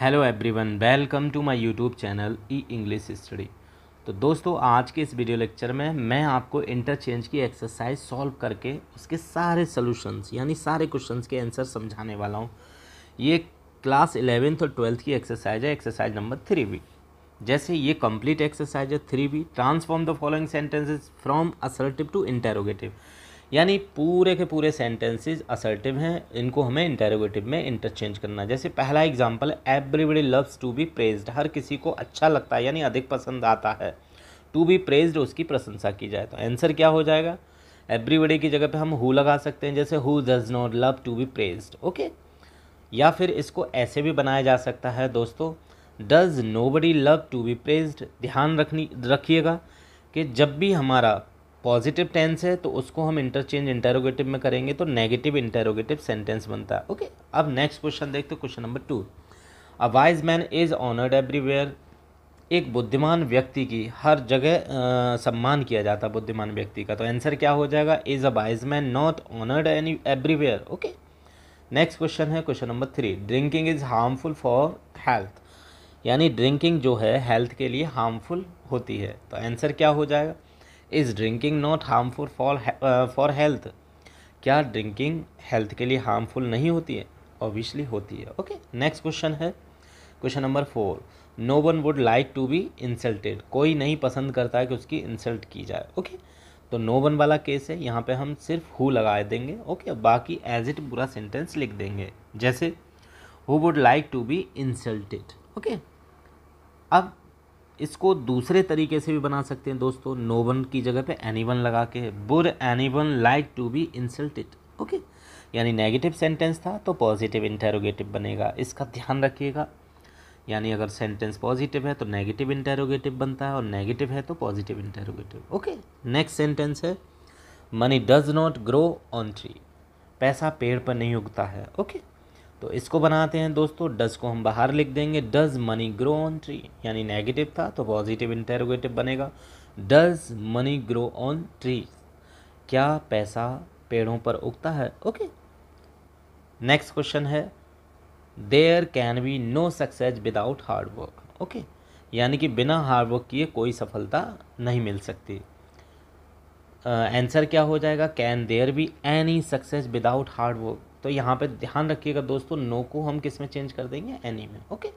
Hello everyone welcome to my YouTube channel E English study तो दोस्तों आज के इस वीडियो लेक्चर में मैं आपको इंटरचेंज की एक्सरसाइज सॉल्व करके उसके सारे सॉल्यूशंस यानी सारे क्वेश्चंस के आंसर समझाने वाला हूँ ये क्लास इलेवेंथ और ट्वेल्थ की एक्सरसाइज है एक्सरसाइज नंबर थ्री बी जैसे ये कंप्लीट एक्सरसाइज है three B transform the following sentences from assertive to interrogative यानी पूरे के पूरे सेंटेंसेस असर्टिव हैं इनको हमें इंटेरोगेटिव में इंटरचेंज करना जैसे पहला example everybody loves to be praised हर किसी को अच्छा लगता है यानी अधिक पसंद आता है टू बी प्रेज्ड उसकी प्रशंसा की जाए तो आंसर क्या हो जाएगा एवरीबडी की जगह पे हम हु लगा सकते हैं जैसे who does not love to be praised okay या फिर इसको ऐसे भी बनाया जा सकता है दोस्तों does nobody love to be praised ध्यान रखनी रखिएगा कि जब भी हमारा पॉजिटिव टेंस है तो उसको हम इंटरचेंज इंटेरोगेटिव में करेंगे तो नेगेटिव इंटेरोगेटिव सेंटेंस बनता है ओके अब नेक्स्ट क्वेश्चन देखते हो question number two a wise man is honoured everywhere एक बुद्धिमान व्यक्ति की हर जगह सम्मान किया जाता है बुद्धिमान व्यक्ति का तो आंसर क्या हो जाएगा is a wise man not honoured any everywhere okay next question है question number three drinking is harmful for health यानी ड्रिंकिंग जो है हेल्थ के लिए हार्मफुल होती है तो आंसर क्या हो जाएगा is drinking not harmful for for health क्या ड्रिंकिंग हेल्थ के लिए हार्मफुल नहीं होती है ऑब्वियसली होती है ओके नेक्स्ट क्वेश्चन है question number four no one would like to be insulted कोई नहीं पसंद करता है कि उसकी इंसल्ट की जाए ओके okay? तो नो वन वाला केस है यहाँ पे हम सिर्फ हु लगा देंगे ओके okay? बाकी एज इट पूरा सेंटेंस लिख देंगे जैसे who would like to be insulted okay अब इसको दूसरे तरीके से भी बना सकते हैं दोस्तों नो वन की जगह पे एनी वन लगा के बुर anyone like to be insulted okay यानी नेगेटिव सेंटेंस था तो पॉजिटिव इंटेरोगेटिव बनेगा इसका ध्यान रखिएगा यानी अगर सेंटेंस पॉजिटिव है तो नेगेटिव इंटेरोगेटिव बनता है और नेगेटिव है तो positive interrogative okay next sentence है money does not grow on tree पैसा पेड़ पर नहीं उगता है ओके okay? तो इसको बनाते हैं दोस्तों डज को हम बाहर लिख देंगे does money grow on tree यानी नेगेटिव था तो पॉजिटिव इंटेरोगेटिव बनेगा does money grow on tree क्या पैसा पेड़ों पर उगता है ओके नेक्स्ट क्वेश्चन है there can be no success without hard work okay यानी कि बिना हार्डवर्क किए कोई सफलता नहीं मिल सकती आंसर uh, क्या हो जाएगा can there be any success without hard work तो यहाँ पे ध्यान रखिएगा दोस्तों नो को हम किस में चेंज कर देंगे एनी में ओके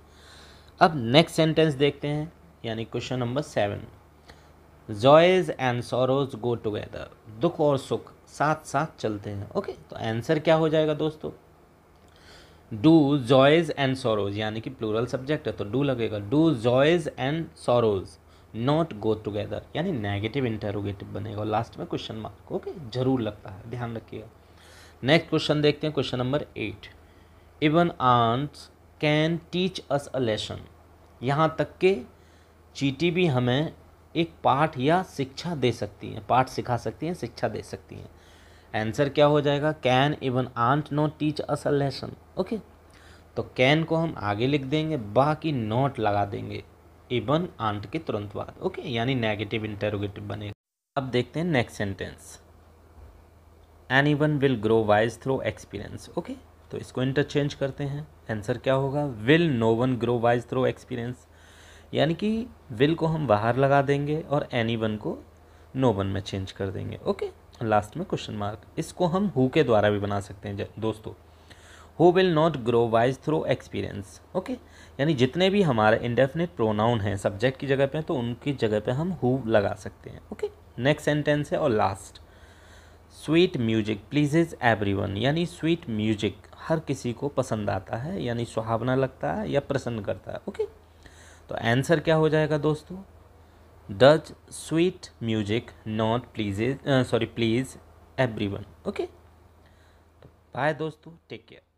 अब नेक्स्ट सेंटेंस देखते हैं यानी question number seven joys and sorrows go together दुख और सुख साथ साथ चलते हैं ओके तो आंसर क्या हो जाएगा दोस्तों डू जॉयज एंड सोरोज यानी कि प्लूरल सब्जेक्ट है तो डू लगेगा do joys and sorrows not go together यानी नेगेटिव इंटरोगेटिव बनेगा लास्ट में क्वेश्चन मार्क ओके जरूर लगता है ध्यान रखिएगा नेक्स्ट क्वेश्चन देखते हैं question number eight even ants can teach us a lesson यहाँ तक के चीटी भी हमें एक पाठ या शिक्षा दे सकती हैं पाठ सिखा सकती हैं शिक्षा दे सकती हैं आंसर क्या हो जाएगा can even ant not teach us a lesson okay तो कैन को हम आगे लिख देंगे बाकी नॉट लगा देंगे इवन आंट के तुरंत बाद ओके यानी नेगेटिव इंटेरोगेटिव बनेगा अब देखते हैं next sentence anyone will grow wise through experience okay तो इसको इंटरचेंज करते हैं आंसर क्या होगा will no one grow wise through experience यानी कि विल को हम बाहर लगा देंगे और एनी वन को नो वन में चेंज कर देंगे ओके लास्ट में क्वेश्चन मार्क इसको हम हु के द्वारा भी बना सकते हैं दोस्तों who will not grow wise through experience okay यानी जितने भी हमारे इंडेफिनिट प्रोनाउन हैं सब्जेक्ट की जगह पे तो उनकी जगह पे हम हु लगा सकते हैं ओके नेक्स्ट सेंटेंस है और last sweet music pleases one यानी स्वीट म्यूजिक हर किसी को पसंद आता है यानी सुहावना लगता है या प्रसन्न करता है ओके तो आंसर क्या हो जाएगा दोस्तों does sweet music not pleases sorry please everyone okay bye दोस्तों टेक केयर